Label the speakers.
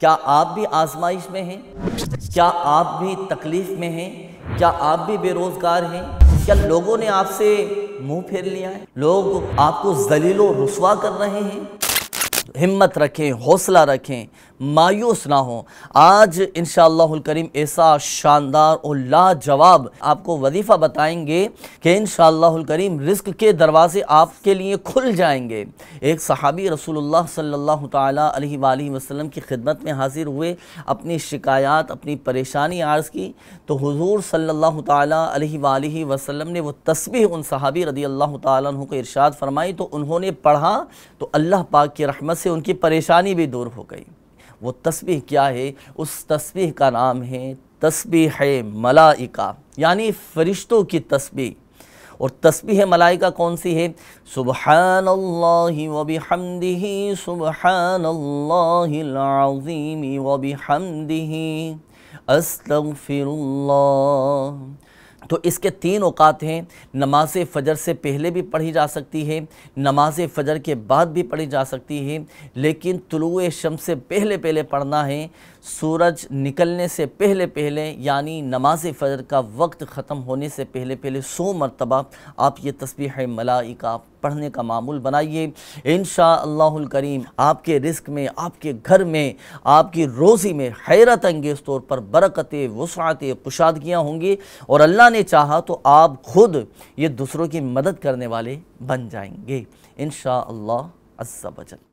Speaker 1: क्या आप भी आजमाइश में हैं क्या आप भी तकलीफ़ में हैं क्या आप भी बेरोज़गार हैं क्या लोगों ने आपसे मुंह फेर लिया है लोग आपको जलीलो रसवा कर रहे हैं हिम्मत रखें हौसला रखें मायूस ना हो आज इन करीम ऐसा शानदार और लाजवाब आपको वजीफ़ा बताएंगे कि इन करीम रिस्क के दरवाज़े आपके लिए खुल जाएंगे एक सहाबी रसूलुल्लाह सल्लल्लाहु अलैहि वसल्लम की खिदमत में हाजिर हुए अपनी शिकायत अपनी परेशानी आर्ज़ की तो हुजूर सल्लल्लाहु अलैहि वसल्लम ने वो तस्बीह उन सहाबी रदी अल्लाह तुम को इरशाद फरमाई तो उन्होंने पढ़ा तो अल्लाह पाक की रहमत से उनकी परेशानी भी दूर हो गई वो तस्वीर क्या है उस तस्वीर का नाम है तस्बी है मलाइका यानी फरिश्तों की तस्बी और तस्बी है मलाइका कौन सी है सुबह वबी हमदही सुबहान अल्लाज़ीमी वबी तो इसके तीन औकात हैं नमाज फ़जर से पहले भी पढ़ी जा सकती है नमाज फ़जर के बाद भी पढ़ी जा सकती है लेकिन तुलुए शम से पहले पहले पढ़ना है सूरज निकलने से पहले पहले यानी नमाज फ़जर का वक्त ख़त्म होने से पहले पहले सौ मरतबा आप ये तस्बीह का पढ़ने का मामूल बनाइए इन करीम आपके रिस्क में आपके घर में आपकी रोज़ी में हैरत अंगेज़ तौर पर बरकतें वसातें कुशादगियाँ होंगी और अल्लाह अल्लाह ने चाहा तो आप खुद ये दूसरों की मदद करने वाले बन जाएंगे इन शाह अल्लाह